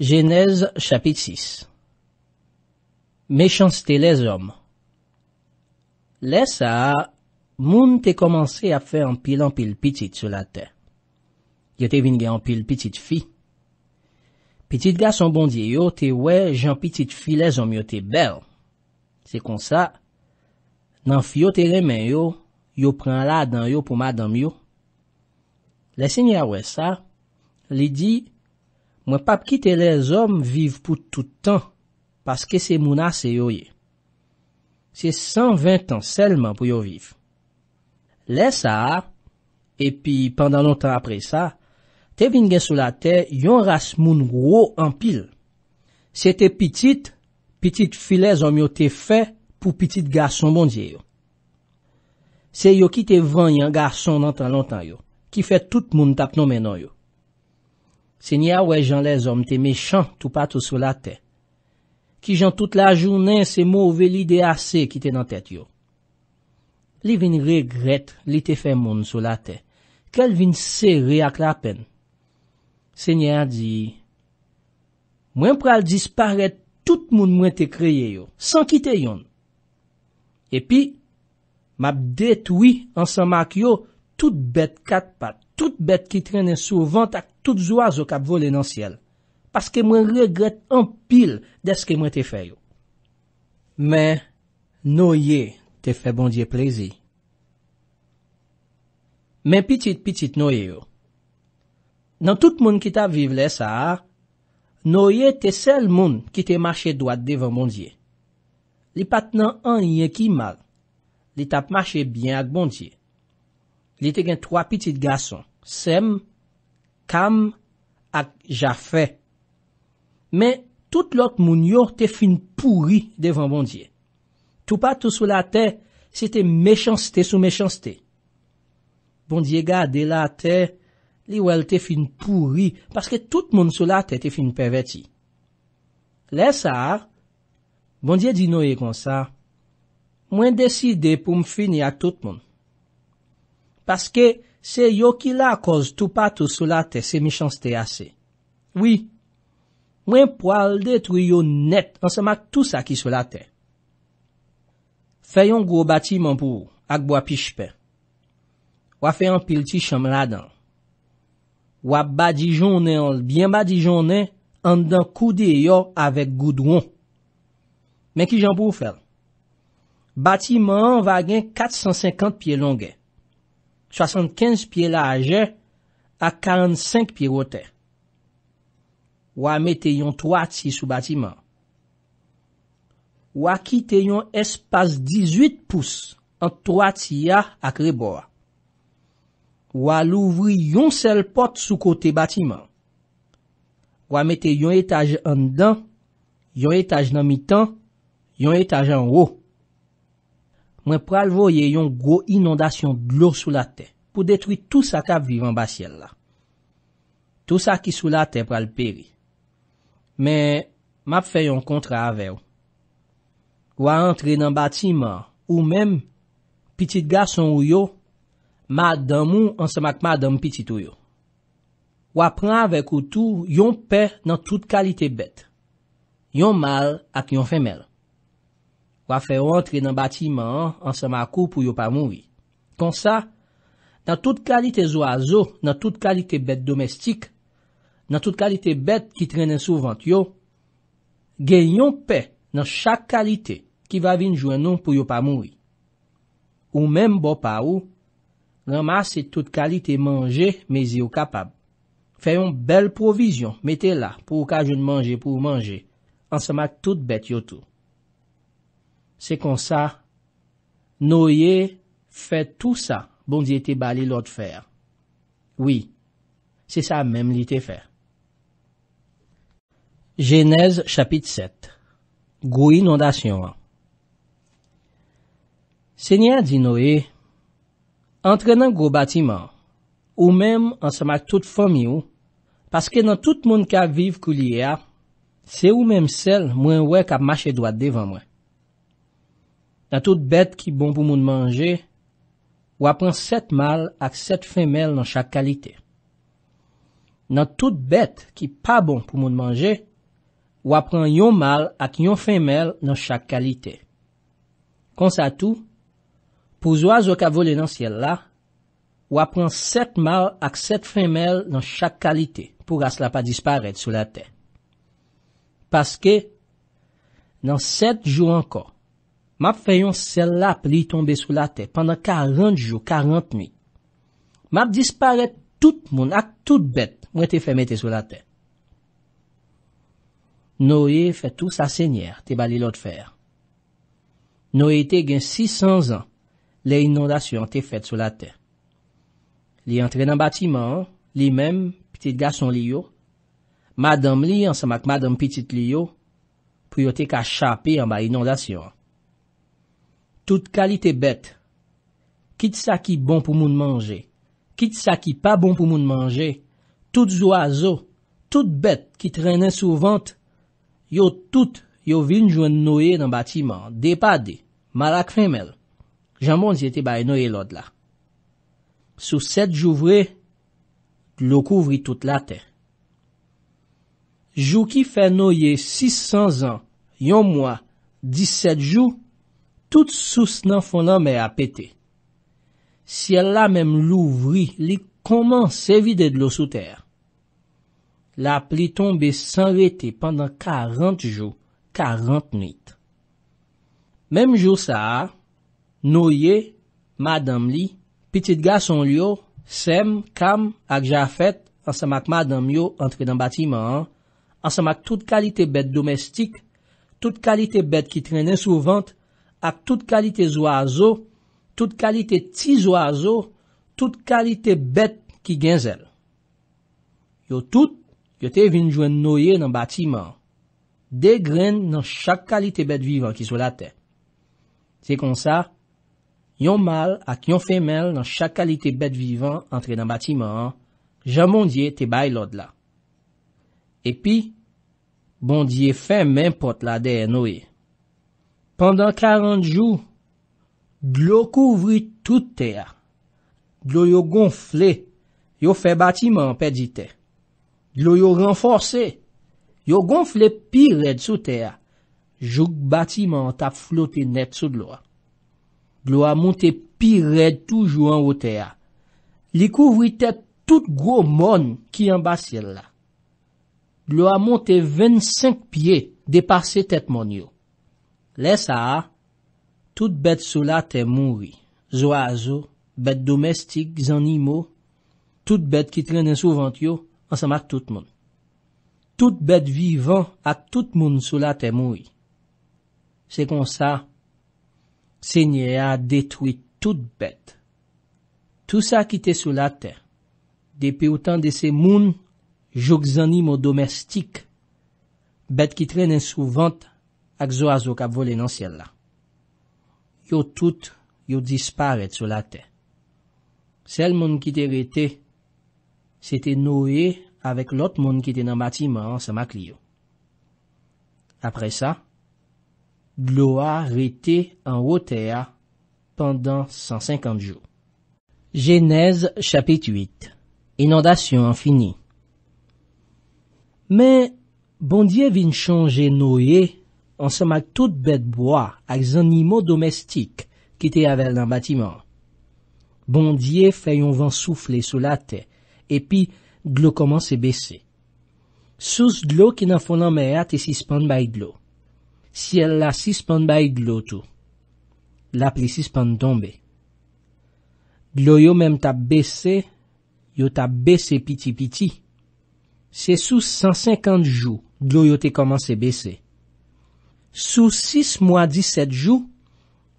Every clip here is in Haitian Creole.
GENEZ CHAPIT SIS MECHANCE TE LEZ OM Le sa, moun te komanse a fe anpil anpil pitit sou la te. Yo te vin gen anpil pitit fi. Pitit gas anbondye yo te we jen pitit fi lez om yo te bel. Se kon sa, nan fiyo te remen yo, yo pran la adan yo pou ma adam yo. Le se nye a we sa, li di... Mwen pap ki te le zom viv pou toutan, paske se mounase yo ye. Se 120 tan selman pou yo viv. Le sa, epi pandan lontan apre sa, te vinge sou la te, yon ras moun wou anpil. Se te pitit, pitit file zom yo te fe, pou pitit gason bondye yo. Se yo ki te vanyan gason nantan lontan yo, ki fe tout moun tap nou menon yo. Senya wè jan lè zom te mechant tou patou sou la te. Ki jan tout la jounen se mouveli de ase ki te nan tet yo. Li vin regret li te fe moun sou la te. Kel vin seri ak la pen. Senya di, mwen pral disparet tout moun mwen te kreye yo, san kite yon. E pi, mab detwi ansan mak yo tout bet kat pat. tout bet ki trene sou vant ak tout zwa zo kap vole nan siel, paske mwen regret an pil deske mwen te fè yo. Men, noye te fè bondye plezi. Men pitit-pitit noye yo. Nan tout moun ki tap vive le sa, noye te sel moun ki te mache doat devan bondye. Li pat nan an ye ki mal, li tap mache byen ak bondye. Li te gen 3 pitit gason, Sem, kam, ak jafè. Men, tout lòk moun yò te fin pouri devan bondye. Tou pa tou sou la te, se te mechanste sou mechanste. Bondye ga de la te, li wèl te fin pouri, paske tout moun sou la te te fin perweti. Le sa, bondye di nou e kon sa, mwen deside pou m fin ya tout moun. Paske, Se yo ki la koz tou patou sou la te, se mi chans te ase. Wi, wen po al de tou yo net, an se mak tou sa ki sou la te. Fèyon gwo batiman pou ak bwa pishpe. Wafèyon pil ti chanm la dan. Wap badi jounen an, byen badi jounen, an dan kou de yo avek goudouan. Men ki jan pou fèl? Batiman an va gen 450 pie longe. 75 piye la aje, a 45 piye wote. Wa mette yon 3 ti sou batiman. Wa kite yon espase 18 pous an 3 ti ya akreboa. Wa louvri yon sel pot sou kote batiman. Wa mette yon etaj an dan, yon etaj nan mi tan, yon etaj an wou. Mwen pral voye yon gwo inondasyon glou sou la te, pou detri tout sa ka vivan ba siel la. Tout sa ki sou la te pral peri. Men, map fe yon kontra avew. Wap entre nan bati man, ou men, pitit gason ou yo, ma damou ansamak ma dam pitit ou yo. Wap pran avek ou tou, yon pe nan tout kalite bet. Yon mal ak yon femel. wafè rentre nan batiman an sa makou pou yo pa moui. Kon sa, nan tout kalite zo a zo, nan tout kalite bet domestik, nan tout kalite bet ki trenen souvant yo, genyon pe nan chak kalite ki va vin jwen nou pou yo pa moui. Ou menm bo pa ou, ramase tout kalite manje mezi yo kapab. Fèyon bel provizyon, metè la pou ka joun manje pou manje, an sa mak tout bet yo tou. Se kon sa, noye fe tout sa bon di ete bali lot fer. Oui, se sa menm li te fer. Genèse chapit 7. Gou inondasyon an. Senya di noye, antre nan gou batiman, ou menm an se mak tout fom yon, paske nan tout moun ka vive kou liye a, se ou menm sel mwen wè kap mache dwad devan mwen. nan bon bon tout bet ki bon pou moun manje, wapran set mal ak set femel nan chak kalite. Nan tout bet ki pa bon pou moun manje, wapran yon mal ak yon femel nan chak kalite. Konsa tou, pou zwa zo ka vole nan siel la, wapran set mal ak set femel nan chak kalite pou gas la pa disparete sou la te. Paske, nan set jou anko, Map fèyon sel lap li tombe sou la tè, pandan 40 jou, 40 mi. Map dispare tout moun ak tout bet mwen te fèmete sou la tè. Noye fè tout sa sènyèr te bali lot fèr. Noye te gen 600 an, le inondasyon te fèd sou la tè. Li antre nan batiman, li menm, ptite gason li yo, madame li ansamak madame ptite li yo, pou yo te ka chapè an ba inondasyon an. tout kalite bet, kit sa ki bon pou moun manje, kit sa ki pa bon pou moun manje, tout zoise ou, tout bet ki trene souvant, yo tout yo vinjwen noye nan batiman, depade, malak femel. Jamon si ete baye noye lod la. Sou set jou vre, lo kouvri tout la te. Jou ki fe noye 600 an, yon mwa 17 jou, Tout sous nan fon nan me apete. Si el la menm louvri, li koman se vide dlo sou ter. La pli tombe san rete pandan karant jou, karant nite. Menm jou sa a, noye, madame li, pitit ga son li yo, sem, kam, ak ja fet, ansamak madame yo entre nan batiman an, ansamak tout kalite bet domestik, tout kalite bet ki trenen sou vant, ak tout kalite zo azo, tout kalite ti zo azo, tout kalite bet ki genzel. Yo tout, yo te vinjwen noye nan batiman, de grene nan chak kalite bet vivan ki sou la te. Se kon sa, yon mal ak yon femel nan chak kalite bet vivan entre nan batiman, jan bondye te bay lod la. Epi, bondye fen men pot la deye noye. Pendan karanjou, glou kouvri tout teya. Glou yo gonfle, yo fe batiman pe di te. Glou yo renfose, yo gonfle pi red sou teya. Jouk batiman tap flote net sou glou. Glou a monte pi red toujou an wote ya. Li kouvri te tout gro mon ki yon basir la. Glou a monte 25 pie depase te mon yo. Lè sa a, tout bet sou la te moui. Zo a zo, bet domestik, zanimo, tout bet ki tren en souvant yo, ansam ak tout moun. Tout bet vivan ak tout moun sou la te moui. Se kon sa, se nye a detwi tout bet. Tout sa ki te sou la te, depi ou tan de se moun, jouk zanimo domestik, bet ki tren en souvant, ak zo a zo kap vole nan siel la. Yo tout yo disparet sou la te. Sel moun ki te rete, se te nouye avek lot moun ki te nan batiman an sa makli yo. Apre sa, glo a rete an wote a pandan 150 jou. Genèse chapit 8 Inondasyon an fini Men, bondye vin chanje nouye Ansem ak tout bet boya ak zan nimo domestik ki te avèl nan batiman. Bondye fè yon van soufle sou la te, epi glou koman se bese. Sous glou ki nan fonan mè ya te sispan bay glou. Si el la sispan bay glou tou, la pli sispan donbe. Glou yo menm ta bese, yo ta bese piti piti. Se sous 150 jou, glou yo te koman se bese. Sou 6 mwa 17 jou,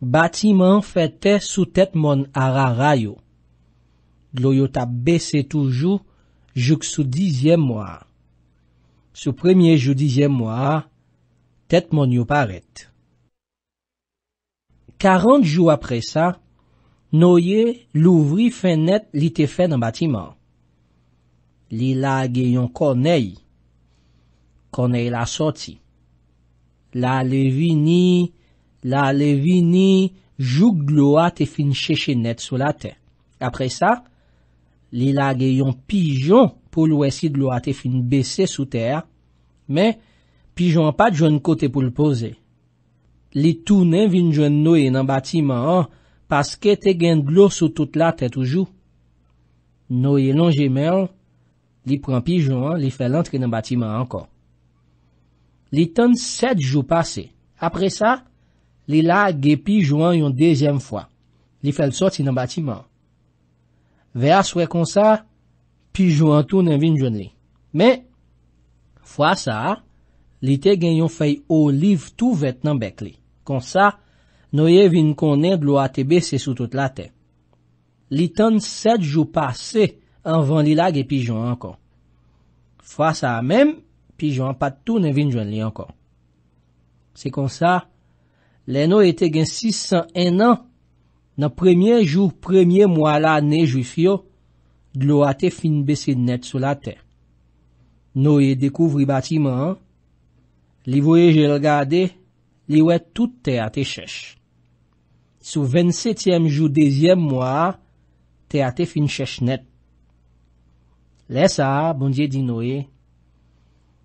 batiman fete sou tèt mon arara yo. Gloyo ta bese toujou juk sou 10 mwa. Sou premye jou 10 mwa, tèt mon yo paret. 40 jou apre sa, noye louvri fenet li te fen nan batiman. Li lage yon koney. Koney la soti. La le vini, la le vini, joug glo a te fin cheshenet sou la te. Apre sa, li la geyon pijon pou lwesi glo a te fin bese sou ter, men pijon pa djwen kote pou lpoze. Li tounen vin djwen nouye nan batiman an, paske te gen glo sou tout la te toujou. Nouye lon jemen, li pran pijon, li fel antre nan batiman an kon. Li tan set jou pase. Apre sa, li la ge pijouan yon dezyem fwa. Li fel sot si nan batiman. Ve a swè kon sa, pijouan tou nan vin joun li. Me, fwa sa, li te gen yon fwey oliv tou vet nan bek li. Kon sa, nou ye vin konen glou a te besi sou tout la te. Li tan set jou pase anvan li la ge pijouan kon. Fwa sa, menm, pi jan pat tou nan vin jwen li ankon. Se kon sa, le nou ete gen 601 nan, nan premye jou premye mwa la ane jou fiyo, glou ate fin besi net sou la te. Nou e dekouvri batiman, li voye je lgade, li we tout te ate chesh. Sou 27e jou 2e mwa, te ate fin chesh net. Le sa, bon diye di nou e,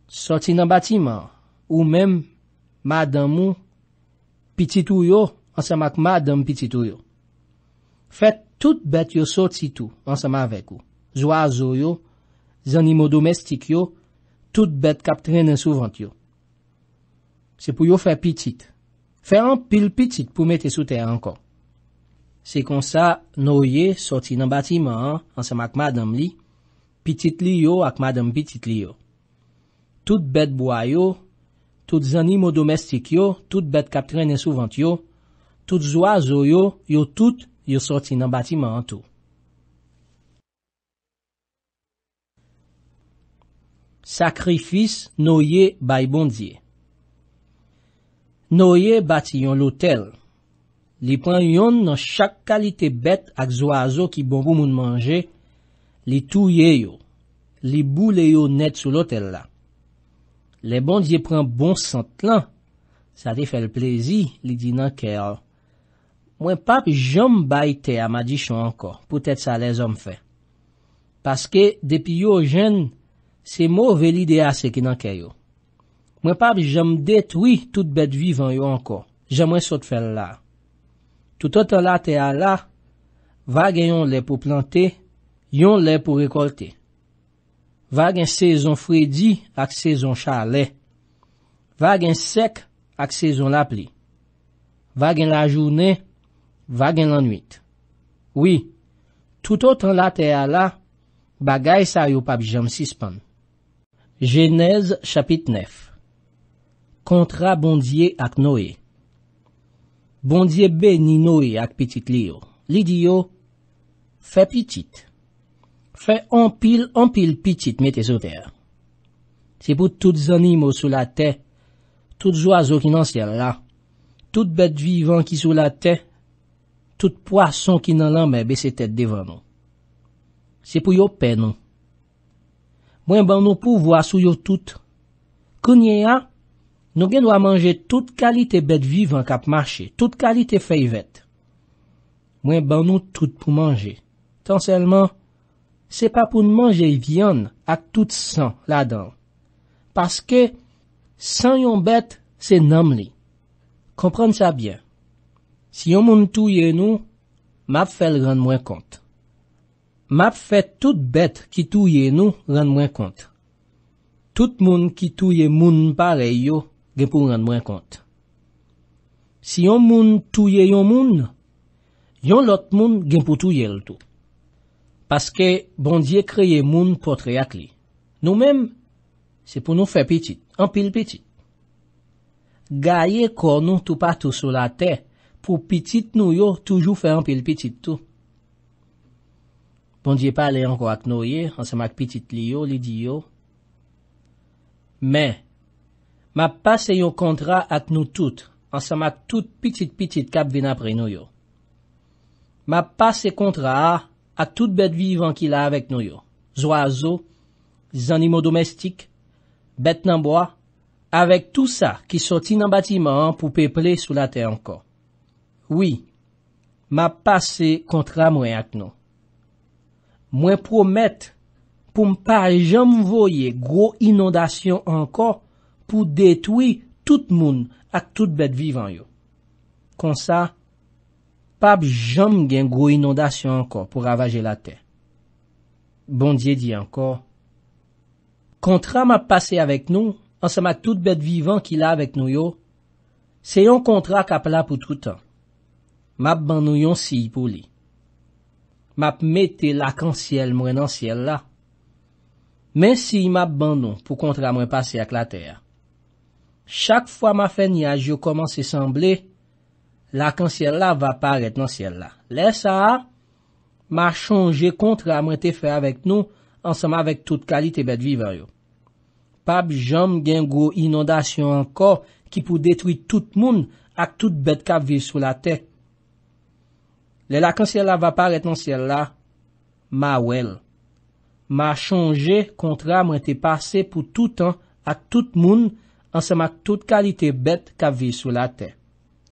Soti nan batiman ou mem madan mou, pititou yo ansama ak madan pititou yo. Fè tout bet yo soti tou ansama vek ou. Zwa zo yo, zanimo domestik yo, tout bet kap trene souvant yo. Se pou yo fè pitit, fè an pil pitit pou mette sou te ankon. Se kon sa nou ye soti nan batiman ansama ak madan li, pitit li yo ak madan pitit li yo. Tout bet boya yo, tout zanimo domestik yo, tout bet kap trene souvant yo, tout zwa zo yo, yo tout yo soti nan batiman an tou. Sakrifis noye baybondye Noye bati yon lotel. Li pran yon nan chak kalite bet ak zwa zo ki bonbou moun manje, li touye yo, li boule yo net sou lotel la. Bon le bondye pren bon sant lan, sa te fel plezi, li di nan keyo. Mwen pap jom bayte amadishon anko, pwetet sa le zom fe. Paske depi yo jen, se mou veli de ase ki nan keyo. Mwen pap jom detwi tout bet vivan yo anko, jom wensot fel la. Tout otolate a la, vage yon le pou plante, yon le pou rekolte. Vagen sezon fredi ak sezon chale. Vagen sek ak sezon lapli. Vagen la jounen, vagen lanwit. Oui, toutotan la te ala, bagay sa yo pap jom sispan. Genèse chapit nef. Kontra bondye ak noe. Bondye be ni noe ak pitit liyo. Li diyo, fe pitit. Fè anpil, anpil pitit metè sou ter. Se pou tout zanimo sou la te, tout zoiseou ki nan sè la, tout bet vivan ki sou la te, tout poason ki nan lanme bè se tèd devan nou. Se pou yo pen nou. Mwen ban nou pou vwa sou yo tout, kounye a, nou gen wamanje tout kalite bet vivan kap mache, tout kalite fèy vet. Mwen ban nou tout pou manje, tan selman, se pa pou nmanje yon a tout san la dan. Paske, san yon bet se nam li. Kompren sa byen. Si yon moun touye nou, map fel ran mwen kont. Map fet tout bet ki touye nou ran mwen kont. Tout moun ki touye moun pareyo gen pou ran mwen kont. Si yon moun touye yon moun, yon lot moun gen pou touye loutou. Paske bondye kreye moun potre yak li. Nou men, se pou nou fe pitit. An pil pitit. Gaye kon nou tou patou sou la te, pou pitit nou yo toujou fe an pil pitit tou. Bondye pale anko ak nou ye, ansamak pitit li yo, li di yo. Men, map pase yo kontra ak nou tout, ansamak tout pitit pitit kap vin apre nou yo. Map pase kontra a, ak tout bet vivan ki la avek nou yo, z oazo, z animo domestik, bet nan boa, avek tout sa ki soti nan batiman pou peple sou la te anko. Oui, ma pase kontra mwen ak nou. Mwen pou met, pou mpa jom voye gro inondasyon anko, pou detwi tout moun ak tout bet vivan yo. Konsa, Pab jom gen gro inondasyon anko pou ravaje la te. Bondye di anko, Kontra map pase avèk nou, an se ma tout bet vivan ki la avèk nou yo, se yon kontra kap la pou toutan. Map ban nou yon si pou li. Map mete lakansyel mwen ansyel la. Men si map ban nou pou kontra mwen pase ak la te. Chak fwa ma fe niyaj yo komanse semble, Lakan siye la va paret nan siye la. Le sa, ma chanje kontra mwen te fè avèk nou ansem avèk tout kalite bet viva yo. Pab jom gen gwo inodasyon anko ki pou detwi tout moun ak tout bet kap vi sou la te. Le lakan siye la va paret nan siye la, ma wèl. Ma chanje kontra mwen te pase pou tout an ak tout moun ansem ak tout kalite bet kap vi sou la te.